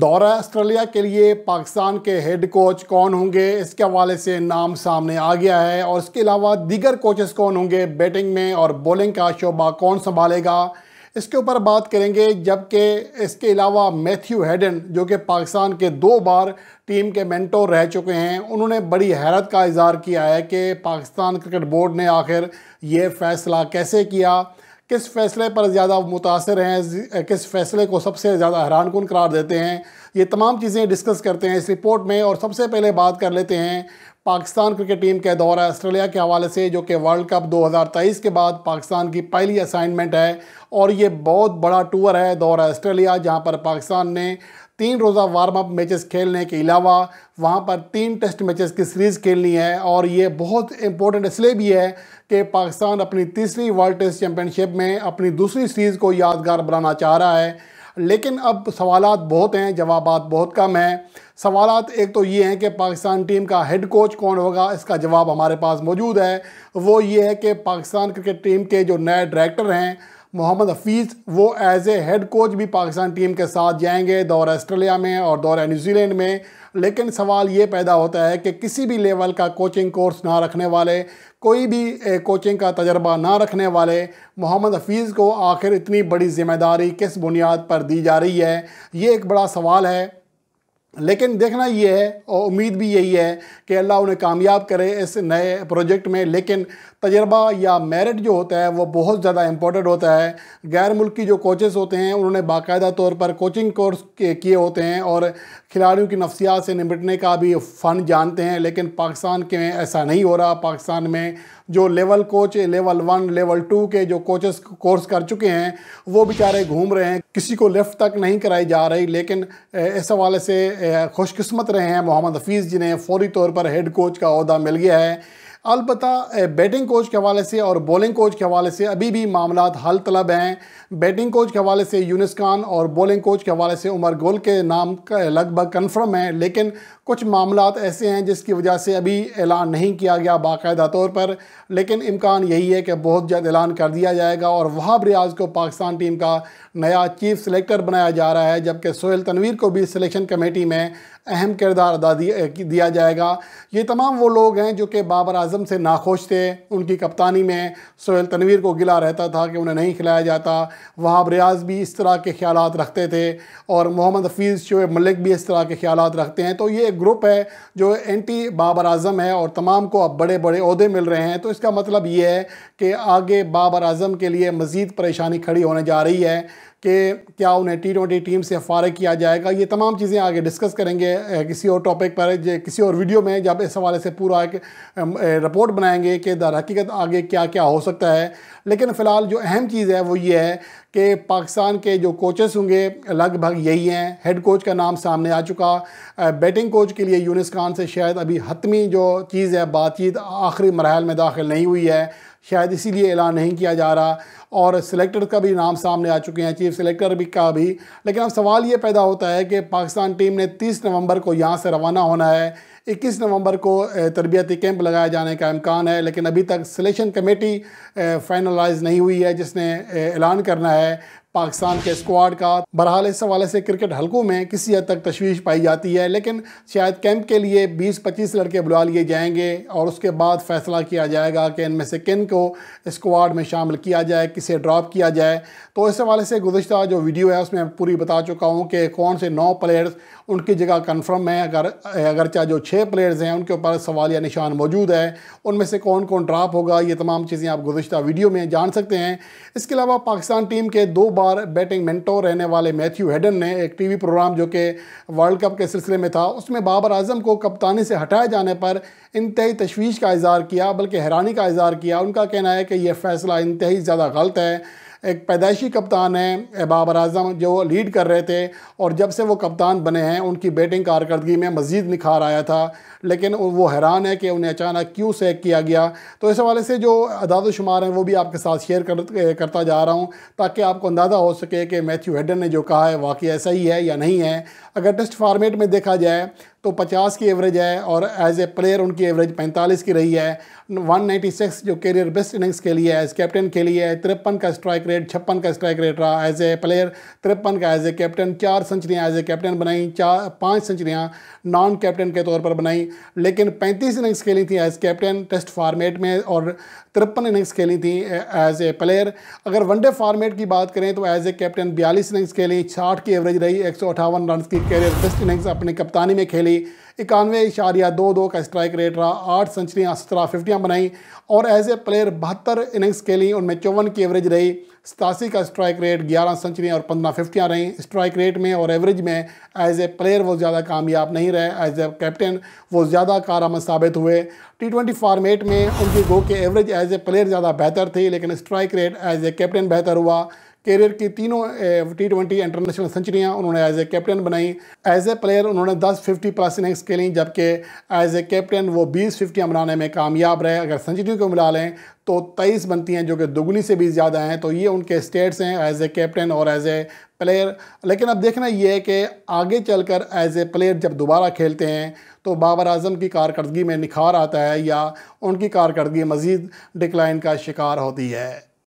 दौरा ऑस्ट्रेलिया के लिए पाकिस्तान के हेड कोच कौन होंगे इसके हवाले से नाम सामने आ गया है और इसके अलावा दीगर कोचेस कौन होंगे बैटिंग में और बॉलिंग का शोबा कौन संभालेगा इसके ऊपर बात करेंगे जबकि इसके अलावा मैथ्यू हेडन जो कि पाकिस्तान के दो बार टीम के मेंटोर रह चुके हैं उन्होंने बड़ी हैरत का इजहार किया है कि पाकिस्तान क्रिकेट बोर्ड ने आखिर ये फ़ैसला कैसे किया किस फैसले पर ज़्यादा मुतासर हैं किस फैसले को सबसे ज़्यादा हैरान कन करार देते हैं ये तमाम चीज़ें डिस्कस करते हैं इस रिपोर्ट में और सबसे पहले बात कर लेते हैं पाकिस्तान क्रिकेट टीम का दौरा ऑस्ट्रेलिया के हवाले से जो कि वर्ल्ड कप 2023 के बाद पाकिस्तान की पहली असाइनमेंट है और ये बहुत बड़ा टूर है दौरा ऑस्ट्रेलिया जहां पर पाकिस्तान ने तीन रोज़ा वार्म अप मैचेस खेलने के अलावा वहाँ पर तीन टेस्ट मैचेस की सीरीज़ खेलनी है और ये बहुत इंपॉर्टेंट इसलिए भी है कि पाकिस्तान अपनी तीसरी वर्ल्ड टेस्ट चैम्पियनशिप में अपनी दूसरी सीरीज़ को यादगार बनाना चाह रहा है लेकिन अब सवाल बहुत हैं जवाब बहुत कम हैं सवाल एक तो ये हैं कि पाकिस्तान टीम का हेड कोच कौन होगा इसका जवाब हमारे पास मौजूद है वो ये है कि पाकिस्तान क्रिकेट टीम के जो नए डायरेक्टर हैं मोहम्मद हफीज़ वो एज ए हेड कोच भी पाकिस्तान टीम के साथ जाएंगे दौर ऑस्ट्रेलिया में और दौर न्यूजीलैंड में लेकिन सवाल ये पैदा होता है कि किसी भी लेवल का कोचिंग कोर्स ना रखने वाले कोई भी कोचिंग का तजर्बा ना रखने वाले मोहम्मद हफीज़ को आखिर इतनी बड़ी ज़िम्मेदारी किस बुनियाद पर दी जा रही है ये एक बड़ा सवाल है लेकिन देखना ये है और उम्मीद भी यही है कि अल्लाह उन्हें कामयाब करे इस नए प्रोजेक्ट में लेकिन तजर्बा या मेरिट जो होता है वो बहुत ज़्यादा इम्पोर्टेंट होता है गैर मुल्क जो कोचेस होते हैं उन्होंने बाकायदा तौर पर कोचिंग कोर्स किए होते हैं और खिलाड़ियों की नफसियात से निपटने का भी फ़न जानते हैं लेकिन पाकिस्तान के ऐसा नहीं हो रहा पाकिस्तान में जो level coach level one level two के जो कोचेस कोर्स कर चुके हैं वो बेचारे घूम रहे हैं किसी को लिफ्ट तक नहीं कराई जा रही लेकिन इस हवाले से खुशकस्मत रहे हैं मोहम्मद हफीज़ जिन्हें फौरी तौर पर हेड कोच का अहदा मिल गया है अलबत् बैटिंग कोच के हवाले से और बॉलिंग कोच के हवाले से अभी भी मामला हल तलब हैं बैटिंग कोच के हवाले से यूनिस खान और बॉलिंग कोच के हवाले से उमर गोल के नाम लगभग कन्फर्म हैं लेकिन कुछ मामला ऐसे हैं जिसकी वजह से अभी ऐलान नहीं किया गया बाकायदा तौर पर लेकिन इम्कान यही है कि बहुत जल्द ऐलान कर दिया जाएगा और वहाब रियाज को पाकिस्तान टीम का नया चीफ सेलेक्टर बनाया जा रहा है जबकि सोहेल तनवीर को भी सिलेक्शन कमेटी में अहम किरदार अदा दिया जाएगा ये तमाम वो लोग हैं जो कि बाबर आजम से नाखोश थे उनकी कप्तानी में सोहेल तनवीर को गिला रहता था कि उन्हें नहीं खिलाया जाता वहाब रियाज भी इस तरह के ख्याल रखते थे और मोहम्मद हफीज़ शोब मलिक भी इस तरह के ख्याल रखते हैं तो ये एक ग्रुप है जो एंटी बाबर आजम है और तमाम को अब बड़े बड़े अहदे मिल रहे हैं तो इसका मतलब ये है कि आगे बाबर आजम के लिए मज़ीद परेशानी खड़ी होने जा रही है कि क्या उन्हें टी ट्वेंटी टीम से फ़ारग किया जाएगा ये तमाम चीज़ें आगे डिस्कस करेंगे किसी और टॉपिक पर किसी और वीडियो में जब इस हवाले से पूरा एक रिपोर्ट बनाएंगे कि दर हकीकत आगे क्या क्या हो सकता है लेकिन फ़िलहाल जो अहम चीज़ है वो ये है कि पाकिस्तान के जो कोचेस होंगे लगभग यही हैं हेड कोच का नाम सामने आ चुका बैटिंग कोच के लिए यूनिस खान से शायद अभी हतमी जो चीज़ है बातचीत आखिरी मरहल में दाखिल नहीं हुई है शायद इसीलिए ऐलान नहीं किया जा रहा और सिलेक्टर का भी नाम सामने आ चुके हैं चीफ सिलेक्टर भी का भी लेकिन अब सवाल ये पैदा होता है कि पाकिस्तान टीम ने तीस नवंबर को यहाँ से रवाना होना है इक्कीस नवंबर को तरबियती कैंप लगाए जाने का इम्कान है लेकिन अभी तक सिलेक्शन कमेटी फाइनलाइज नहीं हुई है जिसने ऐलान करना है पाकिस्तान के स्क्वाड का बहरहाल इस हवाले से क्रिकेट हलकों में किसी हद तक तशवीश पाई जाती है लेकिन शायद कैंप के लिए 20-25 लड़के बुला लिए जाएंगे और उसके बाद फैसला किया जाएगा कि इनमें से किन को स्क्वाड में शामिल किया जाए किसे ड्रॉप किया जाए तो इस हवाले से गुजशत जो वीडियो है उसमें पूरी बता चुका हूँ कि कौन से नौ प्लेयर्स उनकी जगह कन्फर्म है अगर अगरचा जो छः प्लेयर्स हैं उनके ऊपर सवाल या निशान मौजूद है उनमें से कौन कौन ड्राप होगा ये तमाम चीज़ें आप गुजशत वीडियो में जान सकते हैं इसके अलावा पाकिस्तान टीम के दो बार बैटिंग मैंटोर रहने वाले मैथ्यू हेडन ने एक टी वी प्रोग्राम जो कि वर्ल्ड कप के सिलसिले में था उसमें बाबर अजम को कप्तानी से हटाए जाने पर इंतई तशवीश का इजहार किया बल्कि हैरानी का इजहार किया उनका कहना है कि यह फ़ैसला इंतहाई ज़्यादा गलत गलत है एक पैदाइशी कप्तान है बाबर आजम जो लीड कर रहे थे और जब से वो कप्तान बने हैं उनकी बैटिंग कारकर्दगी में मज़ीद निखार आया था लेकिन वो हैरान है कि उन्हें अचानक क्यों सेक किया गया तो इस हवाले से जो अदाद शुमार हैं वो भी आपके साथ शेयर कर, करता जा रहा हूँ ताकि आपको अंदाज़ा हो सके कि मैथ्यू हेडन ने जो कहा है वाकई ऐसा ही है या नहीं है अगर टेस्ट फार्मेट में देखा जाए तो 50 की एवरेज है और एज ए प्लेयर उनकी एवरेज 45 की रही है 196 जो कैरियर बेस्ट इनिंग्स के लिए है एज कैप्टन के लिए है तिरपन का स्ट्राइक रेट छप्पन का स्ट्राइक रेट रहा एज ए प्लेयर तिरपन का एज ए कैप्टन चार सेंचरियाँ एज ए कैप्टन बनाई चार पाँच सेंचरियाँ नॉन कैप्टन के तौर पर बनाई लेकिन पैंतीस इनिंग्स खेली थी एज कैप्टन टेस्ट फार्मेट में और तिरपन इनिंग्स खेली थी एज ए प्लेयर अगर वनडे फार्मेट की बात करें तो एज ए कैप्टन बयालीस इनिंग्स खेली साठ की एवरेज रही एक रन की कैरियर बेस्ट इनिंग्स अपनी कप्तानी में खेली करी इक्यानवे इशारिया दो दो का स्ट्राइक रेट रहा आठ सेंचुरियाँ सत्रह फिफ्टियाँ बनाई और एज ए प्लेयर बहत्तर इनिंग्स खेली उनमें चौवन की एवरेज रही सतासी का स्ट्राइक रेट ग्यारह सेंचुरियाँ और पंद्रह फिफ्टियाँ रहीं स्ट्राइक रेट में और एवरेज में एज ए प्लेयर वो ज़्यादा कामयाब नहीं रहे एज ए कैप्टन वो ज़्यादा कारामद साबित हुए टी ट्वेंटी फार्मेट में उनकी गो के एवरेज एज ए प्लेयर ज़्यादा बेहतर थी लेकिन strike rate as a captain बेहतर हुआ करियर की तीनों टी ट्वेंटी इंटरनेशनल सेंचुरियाँ उन्होंने एज ए कैप्टन बनाई एज ए प्लेयर उन्होंने 10 फिफ्टी प्लस इनिंग्स खेली जबकि एज ए कैप्टन वो 20 फिफ्टियाँ बनाने में कामयाब रहे अगर सेंचुरी को मिला लें तो तेईस बनती हैं जो कि दुगुनी से भी ज़्यादा हैं तो ये उनके स्टेट्स हैं एज ए कैप्टन और एज ए प्लेयर लेकिन अब देखना ये है कि आगे चलकर एज ए प्लेयर जब दोबारा खेलते हैं तो बाबर आजम की कारकर्दगी में निखार आता है या उनकी कारकर्दगी मज़ीद डिक्लाइन का शिकार होती है